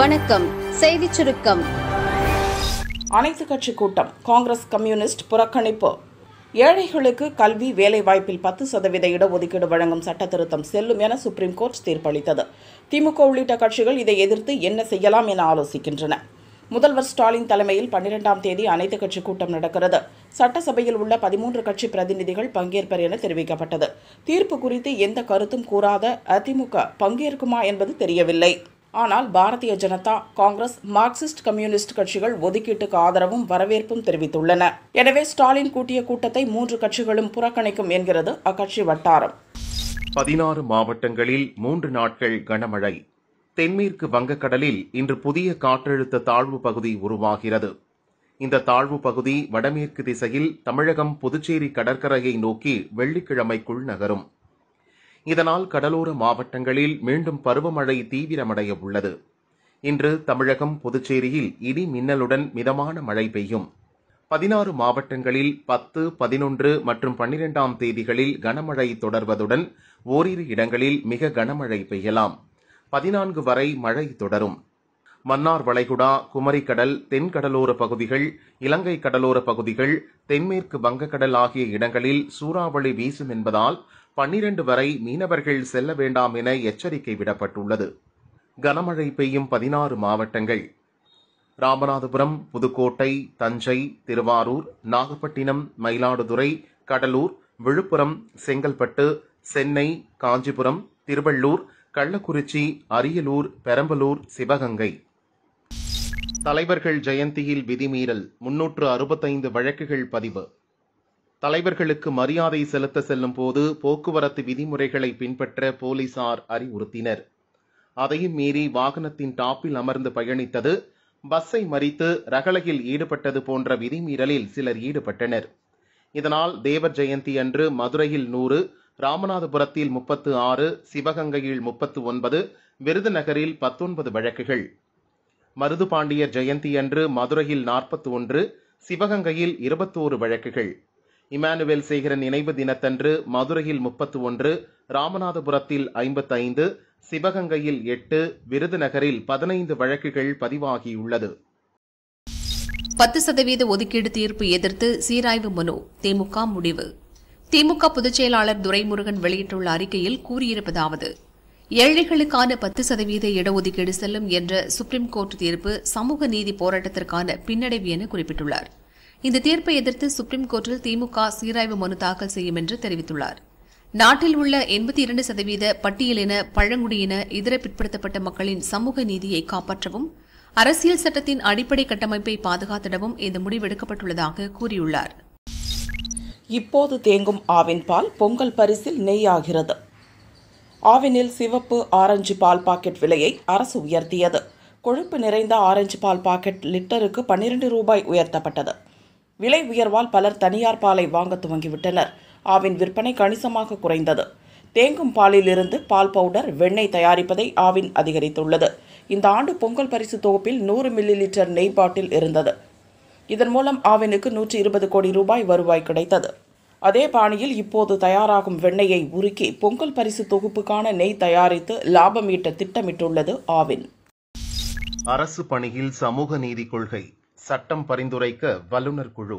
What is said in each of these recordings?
வணக்கம் செய்தி சுருக்கம் அனைத்து கட்சி கூட்டம் காங்கிரஸ் கம்யூனிஸ்ட் புறக்கணிப்பு ஏழைகளுக்கு கல்வி வேலைவாய்ப்பில் பத்து சதவீத இடஒதுக்கீடு வழங்கும் சட்டத்திருத்தம் செல்லும் என சுப்ரீம் கோர்ட் தீர்ப்பளித்தது திமுக உள்ளிட்ட கட்சிகள் இதை எதிர்த்து என்ன செய்யலாம் என ஆலோசிக்கின்றன முதல்வர் ஸ்டாலின் தலைமையில் பன்னிரெண்டாம் தேதி அனைத்து கட்சி கூட்டம் நடக்கிறது சட்டசபையில் உள்ள பதிமூன்று கட்சி பிரதிநிதிகள் பங்கேற்பர் என தெரிவிக்கப்பட்டது தீர்ப்பு குறித்து எந்த கருத்தும் கூறாத அதிமுக பங்கேற்குமா என்பது தெரியவில்லை ஆனால் Bharatiya Janata Congress Marxist Communist கட்சிகள் ஒதுக்கீட்டுக்கு ஆதரவும் வரவேற்பும் தெரிவித்துள்ளன எனவே ஸ்டாலின் கூட்டிய கூட்டத்தை மூன்று கட்சிகளும் புறக்கணிக்கும் என்கிறது அக்கட்சி வட்டாரம் பதினாறு மாவட்டங்களில் மூன்று நாட்கள் கனமழை தென்மேற்கு வங்கக்கடலில் இன்று புதிய காற்றழுத்த தாழ்வு பகுதி உருவாகிறது இந்த தாழ்வு பகுதி வடமேற்கு திசையில் தமிழகம் புதுச்சேரி கடற்கரையை நோக்கி வெள்ளிக்கிழமைக்குள் நகரும் இதனால் கடலோர மாவட்டங்களில் மீண்டும் பருவமழை தீவிரமடைய உள்ளது இன்று தமிழகம் புதுச்சேரியில் இடி மின்னலுடன் மிதமான மழை பெய்யும் பதினாறு மாவட்டங்களில் பத்து பதினொன்று மற்றும் பன்னிரெண்டாம் தேதிகளில் கனமழை தொடர்வதுடன் ஓரிரு இடங்களில் மிக கனமழை பெய்யலாம் பதினான்கு வரை மழை தொடரும் மன்னார் வளைகுடா குமரிக்கடல் தென்கடலோர பகுதிகள் இலங்கை கடலோர பகுதிகள் தென்மேற்கு வங்கக்கடல் ஆகிய இடங்களில் சூறாவளி வீசும் என்பதால் பன்னிரண்டு வரை மீனவர்கள் செல்ல வேண்டாம் என எச்சரிக்கை விடப்பட்டுள்ளது கனமழை பெய்யும் பதினாறு மாவட்டங்கள் ராமநாதபுரம் புதுக்கோட்டை தஞ்சை திருவாரூர் நாகப்பட்டினம் மயிலாடுதுறை கடலூர் விழுப்புரம் செங்கல்பட்டு சென்னை காஞ்சிபுரம் திருவள்ளூர் கள்ளக்குறிச்சி அரியலூர் பெரம்பலூர் சிவகங்கை தலைவர்கள் ஜெயந்தியில் விதிமீறல் முன்னூற்று அறுபத்தைந்து வழக்குகள் பதிவு தலைவர்களுக்கு மரியாதை செலுத்த செல்லும் போது போக்குவரத்து விதிமுறைகளை பின்பற்ற போலீசார் அறிவுறுத்தினர் அதையும் மீறி வாகனத்தின் டாப்பில் அமர்ந்து பயணித்தது பஸ்ஸை மறித்து ரகளையில் ஈடுபட்டது போன்ற விதிமீறலில் சிலர் ஈடுபட்டனர் இதனால் தேவர் ஜெயந்தி அன்று மதுரையில் நூறு ராமநாதபுரத்தில் முப்பத்து ஆறு சிவகங்கையில் முப்பத்து ஒன்பது விருதுநகரில் பத்தொன்பது வழக்குகள் மருதுபாண்டியர் ஜெயந்தி அன்று மதுரையில் நாற்பத்தி ஒன்று சிவகங்கையில் இருபத்தோரு வழக்குகள் இமானுவேல் சேகரன் நினைவு தினத்தன்று மதுரையில் முப்பத்து ஒன்று ராமநாதபுரத்தில் ஐம்பத்தைந்து சிவகங்கையில் எட்டு விருதுநகரில் பதினைந்து வழக்குகள் பதிவாகியுள்ளது பத்து சதவீத ஒதுக்கீடு தீர்ப்பு எதிர்த்து சீராய்வு மனு திமுக முடிவு திமுக பொதுச் செயலாளர் துரைமுருகன் வெளியிட்டுள்ள அறிக்கையில் கூறியிருப்பதாவது ஏழைகளுக்கான பத்து சதவீத இடஒதுக்கீடு செல்லும் என்ற சுப்ரீம் கோர்ட் தீர்ப்பு சமூக நீதி போராட்டத்திற்கான பின்னடைவு என குறிப்பிட்டுள்ளாா் இந்த தீர்ப்பை எதிர்த்து சுப்ரீம் கோர்ட்டில் திமுக சீராய்வு மனு தாக்கல் செய்யும் என்று தெரிவித்துள்ளார் நாட்டில் உள்ள எண்பத்தி இரண்டு சதவீத பட்டியலின பழங்குடியின இதர பிற்படுத்தப்பட்ட மக்களின் சமூக நீதியை காப்பாற்றவும் அரசியல் சட்டத்தின் அடிப்படை கட்டமைப்பை பாதுகாத்திடவும் இந்த முடிவெடுக்கப்பட்டுள்ளதாக கூறியுள்ளார் இப்போது தேங்கும் ஆவின் பால் பொங்கல் பரிசில் நெய்யாகிறது ஆவினில் சிவப்பு ஆரஞ்சு பால் பாக்கெட் விலையை அரசு உயர்த்தியது கொழுப்பு நிறைந்த ஆரஞ்சு பால் பாக்கெட் லிட்டருக்கு பன்னிரண்டு ரூபாய் உயர்த்தப்பட்டது விலை உயர்வால் பலர் தனியார் பாலை வாங்க துவங்கிவிட்டனர் ஆவின் விற்பனை கணிசமாக குறைந்தது தேங்கும் பாலிலிருந்து பால் பவுடர் வெண்ணெய் தயாரிப்பதை ஆவின் அதிகரித்துள்ளது இந்த ஆண்டு பொங்கல் பரிசு தொகுப்பில் நூறு மில்லி லிட்டர் நெய் பாட்டில் இருந்தது இதன் மூலம் ஆவினுக்கு நூற்றி இருபது கோடி ரூபாய் வருவாய் கிடைத்தது அதே பாணியில் இப்போது தயாராகும் வெண்ணெயை உருக்கி பொங்கல் பரிசு தொகுப்புக்கான நெய் தயாரித்து லாபம் ஈட்ட திட்டமிட்டுள்ளது ஆவின் அரசு பணியில் சமூக நீதி கொள்கை சட்டம் பரிந்துரைக்க வல்லுநர் குழு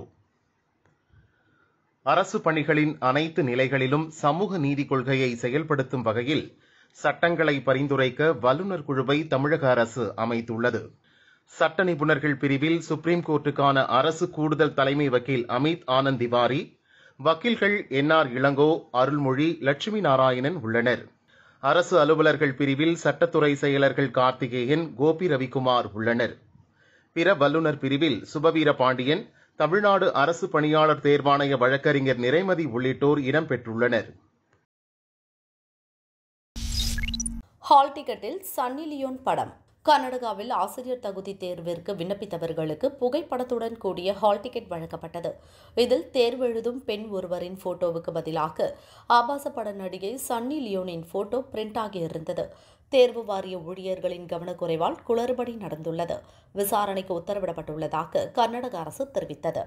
அரசு பணிகளின் அனைத்து நிலைகளிலும் சமூக நீதி கொள்கையை செயல்படுத்தும் வகையில் சட்டங்களை பரிந்துரைக்க வல்லுநர் குழுவை தமிழக அரசு அமைத்துள்ளது சட்ட நிபுணர்கள் பிரிவில் சுப்ரீம் கோர்ட்டுக்கான அரசு கூடுதல் தலைமை வக்கீல் அமித் ஆனந்த் திவாரி வக்கீல்கள் என் ஆர் இளங்கோ அருள்மொழி லட்சுமி நாராயணன் உள்ளனர் அரசு அலுவலர்கள் பிரிவில் சட்டத்துறை செயலர்கள் கார்த்திகேயன் கோபி ரவிக்குமார் உள்ளனர் பிற வல்லுநர் பிரிவில் சுபவீர பாண்டியன் தமிழ்நாடு அரசு பணியாளர் தேர்வாணைய வழக்கறிஞர் நிறைமதி உள்ளிட்டோர் இடம்பெற்றுள்ளனர் ஹால் டிக்கெட்டில் சன்னி லியோன் படம் கர்நாடகாவில் ஆசிரியர் தகுதி தேர்விற்கு விண்ணப்பித்தவர்களுக்கு புகைப்படத்துடன் கூடிய ஹால் டிக்கெட் வழங்கப்பட்டது இதில் தேர்வு எழுதும் பெண் ஒருவரின் போட்டோவுக்கு பதிலாக ஆபாச பட நடிகை சன்னி லியோனின் போட்டோ பிரிண்ட் ஆகியிருந்தது தேர்வு வாரிய ஊழியர்களின் கவனக்குறைவால் குளறுபடி நடந்துள்ளது விசாரணைக்கு உத்தரவிடப்பட்டுள்ளதாக கர்நாடக அரசு தெரிவித்தது